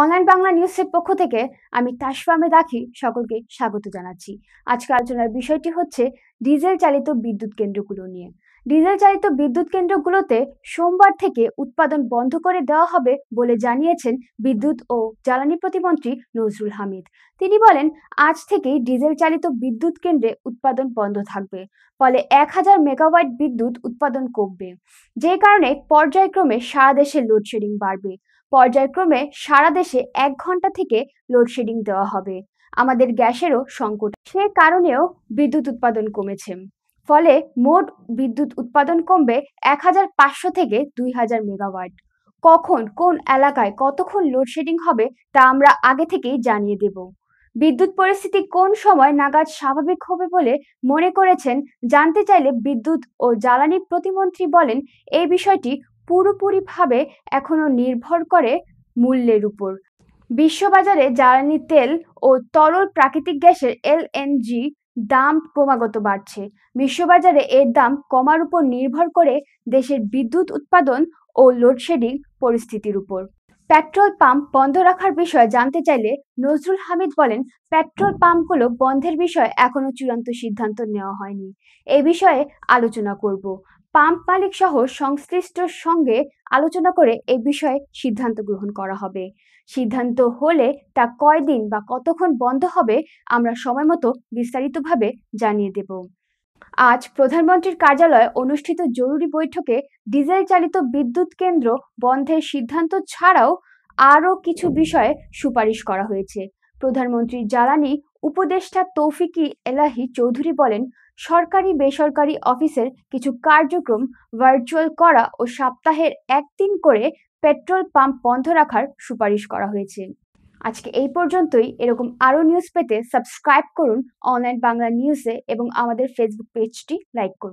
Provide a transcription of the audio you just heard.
online Bangla নিউজের পক্ষ থেকে আমি তাসফামে দাখি সকলকে স্বাগত জানাচ্ছি আজকে আলোচনার বিষয়টি হচ্ছে ডিজেল চালিত বিদ্যুৎ কেন্দ্রগুলো নিয়ে ডিজেল চালিত বিদ্যুৎ কেন্দ্রগুলোতে সোমবার থেকে উৎপাদন বন্ধ করে দেওয়া হবে বলে জানিয়েছেন বিদ্যুৎ ও জ্বালানি প্রতিমন্ত্রী নজরুল হামিদ তিনি বলেন আজ থেকেই ডিজেল চালিত বিদ্যুৎ কেন্দ্রে উৎপাদন বন্ধ থাকবে ফলে এক হাজার মেগাওয়াট বিদ্যুৎ উৎপাদন কমবে যে কারণে পর্যায়ক্রমে সারা দেশে লোডশেডিং বাড়বে পর্যায়ক্রমে সারা দেশে এক ঘন্টা থেকে লোডশেডিং দেওয়া হবে আমাদের গ্যাসেরও সংকট সে কারণেও বিদ্যুৎ উৎপাদন কমেছে ফলে মোট বিদ্যুৎ উৎপাদন কমবে এক হাজার পাঁচশো থেকে দুই হাজার মেগাওয়াট কখন কোন এলাকায় কতক্ষণ লোডশেডিং হবে তা আমরা আগে থেকেই জানিয়ে দেব বিদ্যুৎ পরিস্থিতি কোন সময় নাগাদ স্বাভাবিক হবে বলে মনে করেছেন জানতে চাইলে বিদ্যুৎ ও জ্বালানি প্রতিমন্ত্রী বলেন এই বিষয়টি পুরোপুরিভাবে এখনও নির্ভর করে মূল্যের উপর বিশ্ববাজারে জ্বালানি তেল ও তরল প্রাকৃতিক গ্যাসের এলএনজি দাম ক্রমাগত বাড়ছে বিশ্ববাজারে এর দাম কমার উপর নির্ভর করে দেশের বিদ্যুৎ উৎপাদন ও লোডশেডিং পরিস্থিতির উপর পেট্রোল পাম্প বন্ধ রাখার বিষয়ে জানতে চাইলে নজরুল হামিদ বলেন পেট্রোল পাম্পগুলো বন্ধের বিষয়ে এখনও চূড়ান্ত সিদ্ধান্ত নেওয়া হয়নি এ বিষয়ে আলোচনা করব পাম্প মালিক সহ সংশ্লিষ্ট সঙ্গে আলোচনা করে এ বিষয়ে সিদ্ধান্ত গ্রহণ করা হবে সিদ্ধান্ত হলে তা কয়দিন বা কতক্ষণ বন্ধ হবে আমরা সময় মতো বিস্তারিতভাবে জানিয়ে দেব আজ প্রধানমন্ত্রীর কার্যালয়ে অনুষ্ঠিত জরুরি বৈঠকে ডিজেল চালিত বিদ্যুৎ কেন্দ্র বন্ধের সিদ্ধান্ত ছাড়াও আরও কিছু বিষয়ে সুপারিশ করা হয়েছে প্রধানমন্ত্রী জ্বালানি উপদেষ্টা তৌফিকি এলাহি চৌধুরী বলেন সরকারি বেসরকারি অফিসের কিছু কার্যক্রম ভার্চুয়াল করা ও সপ্তাহের একদিন করে পেট্রোল পাম্প বন্ধ রাখার সুপারিশ করা হয়েছে আজকে এই পর্যন্তই এরকম আরও নিউজ পেতে সাবস্ক্রাইব করুন অনলাইন বাংলা নিউজে এবং আমাদের ফেসবুক পেজটি লাইক করুন